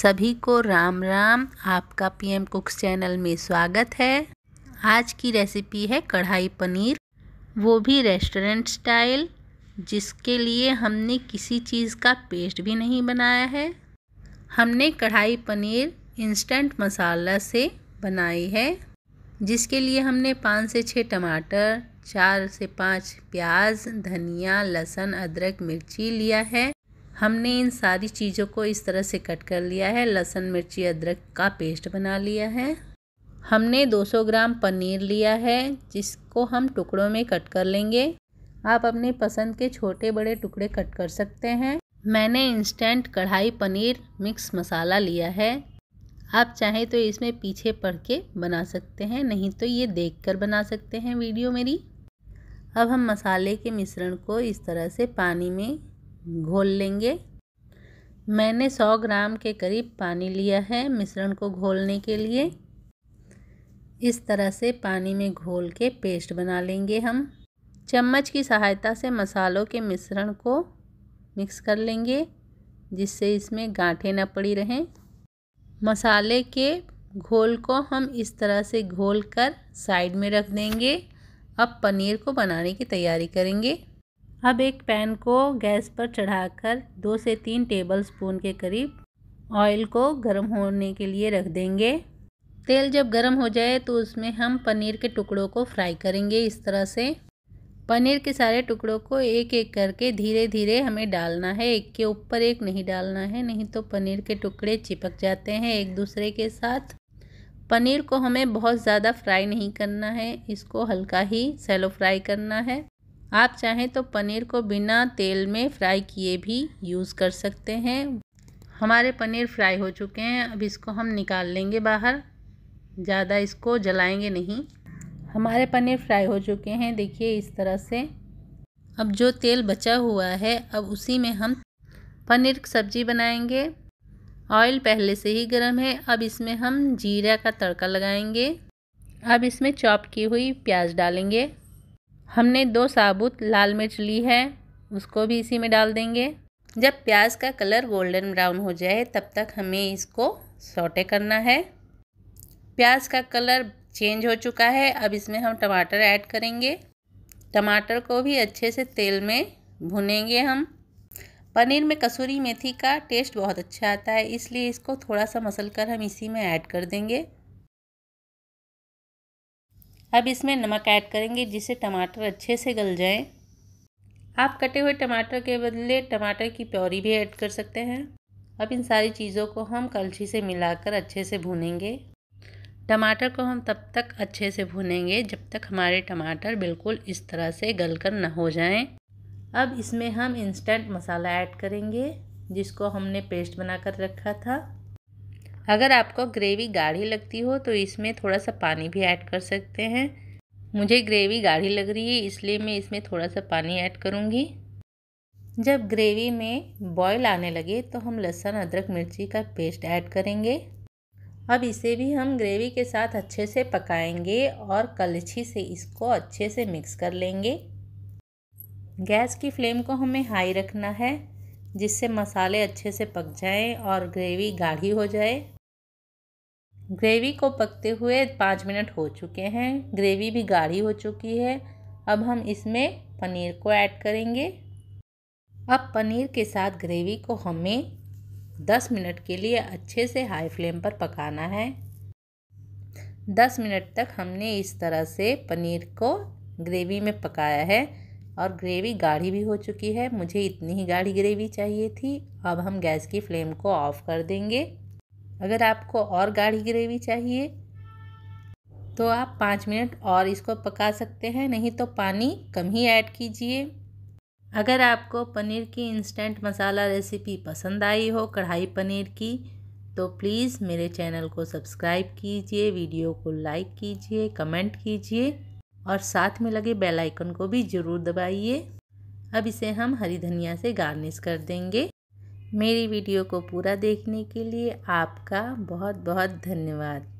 सभी को राम राम आपका पीएम कुक्स चैनल में स्वागत है आज की रेसिपी है कढ़ाई पनीर वो भी रेस्टोरेंट स्टाइल जिसके लिए हमने किसी चीज़ का पेस्ट भी नहीं बनाया है हमने कढ़ाई पनीर इंस्टेंट मसाला से बनाई है जिसके लिए हमने पाँच से छः टमाटर चार से पाँच प्याज धनिया लहसुन अदरक मिर्ची लिया है हमने इन सारी चीज़ों को इस तरह से कट कर लिया है लहसुन मिर्ची अदरक का पेस्ट बना लिया है हमने 200 ग्राम पनीर लिया है जिसको हम टुकड़ों में कट कर लेंगे आप अपने पसंद के छोटे बड़े टुकड़े कट कर सकते हैं मैंने इंस्टेंट कढ़ाई पनीर मिक्स मसाला लिया है आप चाहें तो इसमें पीछे पढ़ के बना सकते हैं नहीं तो ये देख कर बना सकते हैं वीडियो मेरी अब हम मसाले के मिश्रण को इस तरह से पानी में घोल लेंगे मैंने 100 ग्राम के करीब पानी लिया है मिश्रण को घोलने के लिए इस तरह से पानी में घोल के पेस्ट बना लेंगे हम चम्मच की सहायता से मसालों के मिश्रण को मिक्स कर लेंगे जिससे इसमें गांठे न पड़ी रहें मसाले के घोल को हम इस तरह से घोल कर साइड में रख देंगे अब पनीर को बनाने की तैयारी करेंगे अब एक पैन को गैस पर चढ़ाकर दो से तीन टेबल स्पून के करीब ऑयल को गर्म होने के लिए रख देंगे तेल जब गर्म हो जाए तो उसमें हम पनीर के टुकड़ों को फ्राई करेंगे इस तरह से पनीर के सारे टुकड़ों को एक एक करके धीरे धीरे हमें डालना है एक के ऊपर एक नहीं डालना है नहीं तो पनीर के टुकड़े चिपक जाते हैं एक दूसरे के साथ पनीर को हमें बहुत ज़्यादा फ्राई नहीं करना है इसको हल्का ही सैलो फ्राई करना है आप चाहें तो पनीर को बिना तेल में फ्राई किए भी यूज़ कर सकते हैं हमारे पनीर फ्राई हो चुके हैं अब इसको हम निकाल लेंगे बाहर ज़्यादा इसको जलाएंगे नहीं हमारे पनीर फ्राई हो चुके हैं देखिए इस तरह से अब जो तेल बचा हुआ है अब उसी में हम पनीर सब्जी बनाएंगे ऑयल पहले से ही गर्म है अब इसमें हम जीरा का तड़का लगाएंगे अब इसमें चॉप की हुई प्याज डालेंगे हमने दो साबुत लाल मिर्च ली है उसको भी इसी में डाल देंगे जब प्याज का कलर गोल्डन ब्राउन हो जाए तब तक हमें इसको सोटे करना है प्याज का कलर चेंज हो चुका है अब इसमें हम टमाटर ऐड करेंगे टमाटर को भी अच्छे से तेल में भुनेंगे हम पनीर में कसूरी मेथी का टेस्ट बहुत अच्छा आता है इसलिए इसको थोड़ा सा मसल कर हम इसी में ऐड कर देंगे अब इसमें नमक ऐड करेंगे जिससे टमाटर अच्छे से गल जाए आप कटे हुए टमाटर के बदले टमाटर की प्योरी भी ऐड कर सकते हैं अब इन सारी चीज़ों को हम कलछी से मिलाकर अच्छे से भूनेंगे टमाटर को हम तब तक अच्छे से भूनेंगे जब तक हमारे टमाटर बिल्कुल इस तरह से गल कर ना हो जाएं। अब इसमें हम इंस्टेंट मसाला ऐड करेंगे जिसको हमने पेस्ट बनाकर रखा था अगर आपको ग्रेवी गाढ़ी लगती हो तो इसमें थोड़ा सा पानी भी ऐड कर सकते हैं मुझे ग्रेवी गाढ़ी लग रही है इसलिए मैं इसमें थोड़ा सा पानी ऐड करूँगी जब ग्रेवी में बॉयल आने लगे तो हम लहसुन अदरक मिर्ची का पेस्ट ऐड करेंगे अब इसे भी हम ग्रेवी के साथ अच्छे से पकाएंगे और कलछी से इसको अच्छे से मिक्स कर लेंगे गैस की फ्लेम को हमें हाई रखना है जिससे मसाले अच्छे से पक जाएं और ग्रेवी गाढ़ी हो जाए ग्रेवी को पकते हुए पाँच मिनट हो चुके हैं ग्रेवी भी गाढ़ी हो चुकी है अब हम इसमें पनीर को ऐड करेंगे अब पनीर के साथ ग्रेवी को हमें दस मिनट के लिए अच्छे से हाई फ्लेम पर पकाना है दस मिनट तक हमने इस तरह से पनीर को ग्रेवी में पकाया है और ग्रेवी गाढ़ी भी हो चुकी है मुझे इतनी ही गाढ़ी ग्रेवी चाहिए थी अब हम गैस की फ्लेम को ऑफ़ कर देंगे अगर आपको और गाढ़ी ग्रेवी चाहिए तो आप पाँच मिनट और इसको पका सकते हैं नहीं तो पानी कम ही ऐड कीजिए अगर आपको पनीर की इंस्टेंट मसाला रेसिपी पसंद आई हो कढ़ाई पनीर की तो प्लीज़ मेरे चैनल को सब्सक्राइब कीजिए वीडियो को लाइक कीजिए कमेंट कीजिए और साथ में लगे बेल आइकन को भी ज़रूर दबाइए अब इसे हम हरी धनिया से गार्निश कर देंगे मेरी वीडियो को पूरा देखने के लिए आपका बहुत बहुत धन्यवाद